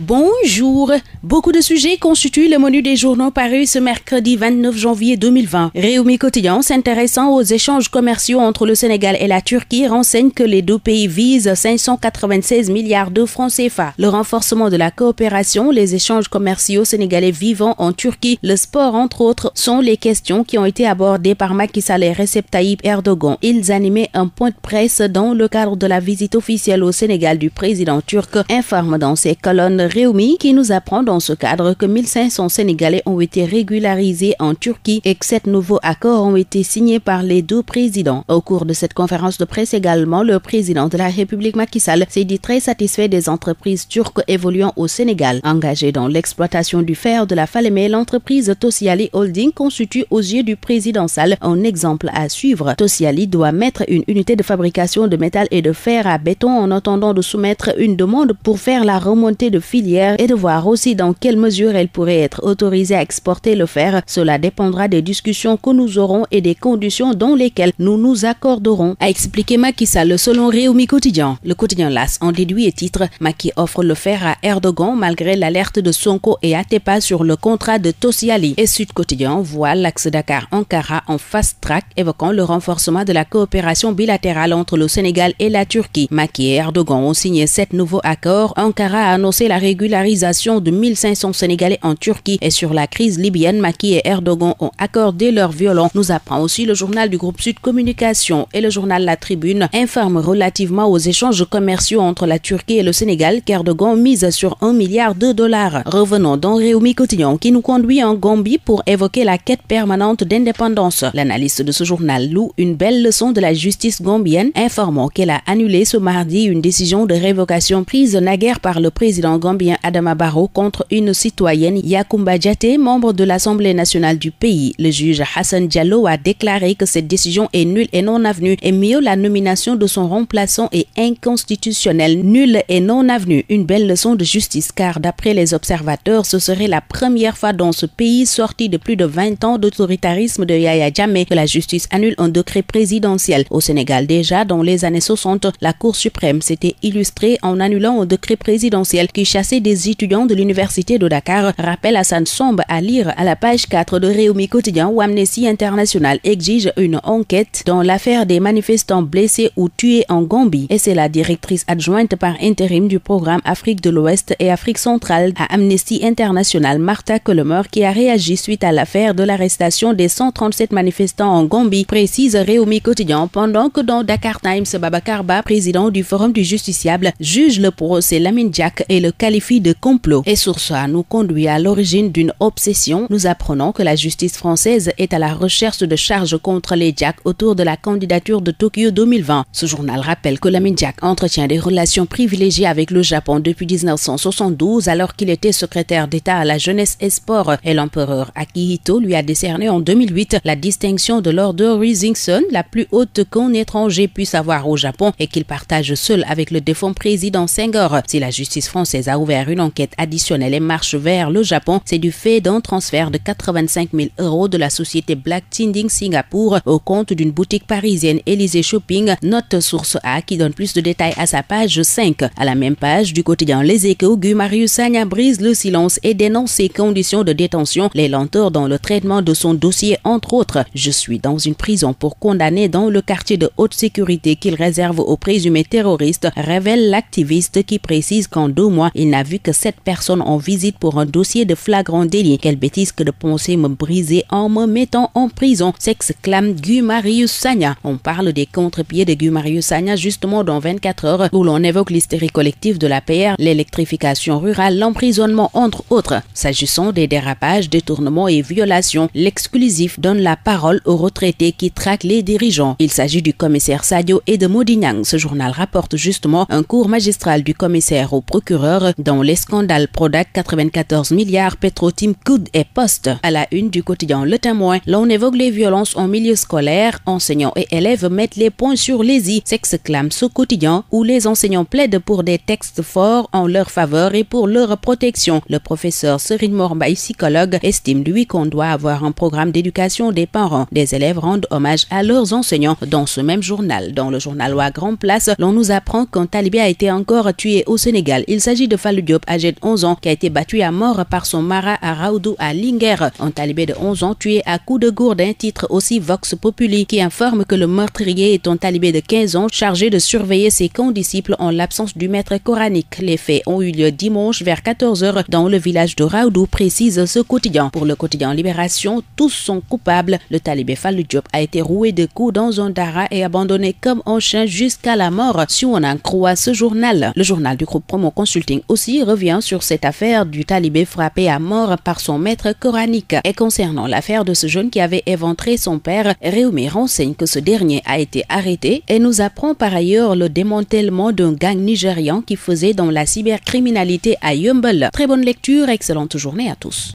Bonjour. Beaucoup de sujets constituent le menu des journaux parus ce mercredi 29 janvier 2020. Réumi Quotidien, s'intéressant aux échanges commerciaux entre le Sénégal et la Turquie, renseigne que les deux pays visent 596 milliards de francs CFA. Le renforcement de la coopération, les échanges commerciaux sénégalais vivant en Turquie, le sport entre autres, sont les questions qui ont été abordées par Macky Sall et Recep Tayyip Erdogan. Ils animaient un point de presse dans le cadre de la visite officielle au Sénégal du président turc, informe dans ses colonnes Réumi qui nous apprend dans ce cadre que 1500 Sénégalais ont été régularisés en Turquie et que sept nouveaux accords ont été signés par les deux présidents. Au cours de cette conférence de presse également, le président de la République Macky Sall s'est dit très satisfait des entreprises turques évoluant au Sénégal. Engagé dans l'exploitation du fer de la Falémé, l'entreprise Tosiali Holding constitue aux yeux du président Sall un exemple à suivre. Tosiali doit mettre une unité de fabrication de métal et de fer à béton en attendant de soumettre une demande pour faire la remontée de fer filière et de voir aussi dans quelle mesure elle pourrait être autorisée à exporter le fer. Cela dépendra des discussions que nous aurons et des conditions dans lesquelles nous nous accorderons, a expliqué Macky Sall selon Réumi Quotidien. Le quotidien LAS en déduit et titre Macky offre le fer à Erdogan malgré l'alerte de Sonko et Atepa sur le contrat de Tosiali. Et Sud Quotidien voit l'axe Dakar-Ankara en fast track évoquant le renforcement de la coopération bilatérale entre le Sénégal et la Turquie. Maki et Erdogan ont signé sept nouveaux accords. Ankara a annoncé la régularisation de 1500 Sénégalais en Turquie et sur la crise libyenne, Maki et Erdogan ont accordé leur violon. Nous apprend aussi le journal du groupe Sud Communication et le journal La Tribune informe relativement aux échanges commerciaux entre la Turquie et le Sénégal qu'Erdogan mise sur un milliard de dollars. Revenons dans Réumi Cotillon qui nous conduit en Gambie pour évoquer la quête permanente d'indépendance. L'analyste de ce journal loue une belle leçon de la justice gambienne informant qu'elle a annulé ce mardi une décision de révocation prise naguère par le président gambien bien Adama Barrow contre une citoyenne Yakumba Diaté, membre de l'Assemblée nationale du pays. Le juge Hassan Diallo a déclaré que cette décision est nulle et non avenue et mieux la nomination de son remplaçant est inconstitutionnelle, nulle et non avenue. Une belle leçon de justice car d'après les observateurs, ce serait la première fois dans ce pays sorti de plus de 20 ans d'autoritarisme de Yaya et que la justice annule un décret présidentiel. Au Sénégal déjà, dans les années 60, la Cour suprême s'était illustrée en annulant un décret présidentiel qui chassait classé des étudiants de l'Université de Dakar, rappelle Hassan Sombe à lire à la page 4 de Réumi Quotidien où Amnesty International exige une enquête dans l'affaire des manifestants blessés ou tués en Gambie. Et c'est la directrice adjointe par intérim du programme Afrique de l'Ouest et Afrique centrale à Amnesty International, Martha Colomer, qui a réagi suite à l'affaire de l'arrestation des 137 manifestants en Gambie, précise Réumi Quotidien, pendant que dans Dakar Times, Babakarba, président du Forum du Justiciable, juge le procès Lamine Jack et le qualifie de complot. Et sur ça nous conduit à l'origine d'une obsession. Nous apprenons que la justice française est à la recherche de charges contre les Jack autour de la candidature de Tokyo 2020. Ce journal rappelle que Lamin Jack entretient des relations privilégiées avec le Japon depuis 1972 alors qu'il était secrétaire d'État à la jeunesse et sport et l'empereur Akihito lui a décerné en 2008 la distinction de l'ordre Rising Sun, la plus haute qu'un étranger puisse avoir au Japon et qu'il partage seul avec le défunt président Senghor. Si la justice française a ouvert une enquête additionnelle et marche vers le Japon. C'est du fait d'un transfert de 85 000 euros de la société Black Tinding Singapour au compte d'une boutique parisienne Élysée Shopping, note source A qui donne plus de détails à sa page 5. À la même page du quotidien Les Échos, Guy Marius brise le silence et dénonce ses conditions de détention, les lenteurs dans le traitement de son dossier entre autres. Je suis dans une prison pour condamner dans le quartier de haute sécurité qu'il réserve aux présumés terroristes, révèle l'activiste qui précise qu'en deux mois, il n'a vu que sept personnes en visite pour un dossier de flagrant délit. Quelle bêtise que de penser me briser en me mettant en prison, s'exclame Gumarius Sanya. On parle des contre-pieds de Gumarius Sanya justement dans 24 heures où l'on évoque l'hystérie collective de la PR, l'électrification rurale, l'emprisonnement entre autres. S'agissant des dérapages, détournements et violations, l'exclusif donne la parole aux retraités qui traquent les dirigeants. Il s'agit du commissaire Sadio et de Modignang. Ce journal rapporte justement un cours magistral du commissaire au procureur dans les scandales Prodac 94 milliards, Team Coud et Poste. À la une du quotidien Le Témoin, l'on évoque les violences en milieu scolaire. Enseignants et élèves mettent les points sur les i, s'exclame ce quotidien où les enseignants plaident pour des textes forts en leur faveur et pour leur protection. Le professeur Serine Morbaï, psychologue, estime lui qu'on doit avoir un programme d'éducation des parents. Des élèves rendent hommage à leurs enseignants dans ce même journal. Dans le journal Loi Grand Place, l'on nous apprend qu'un talibé a été encore tué au Sénégal. Il s'agit de Faludiop, Diop, âgé de 11 ans, qui a été battu à mort par son mara à Raoudou à Linger. Un talibé de 11 ans tué à coups de gourde, un titre aussi Vox Populi qui informe que le meurtrier est un talibé de 15 ans chargé de surveiller ses condisciples en l'absence du maître coranique. Les faits ont eu lieu dimanche vers 14h dans le village de Raoudou, précise ce quotidien. Pour le quotidien Libération, tous sont coupables. Le talibé Faludiop Diop a été roué de coups dans un dara et abandonné comme un chien jusqu'à la mort, si on en croit ce journal. Le journal du groupe Promo Consulting aussi revient sur cette affaire du talibé frappé à mort par son maître coranique. Et concernant l'affaire de ce jeune qui avait éventré son père, Réumi renseigne que ce dernier a été arrêté et nous apprend par ailleurs le démantèlement d'un gang nigérian qui faisait dans la cybercriminalité à Yumble. Très bonne lecture, excellente journée à tous.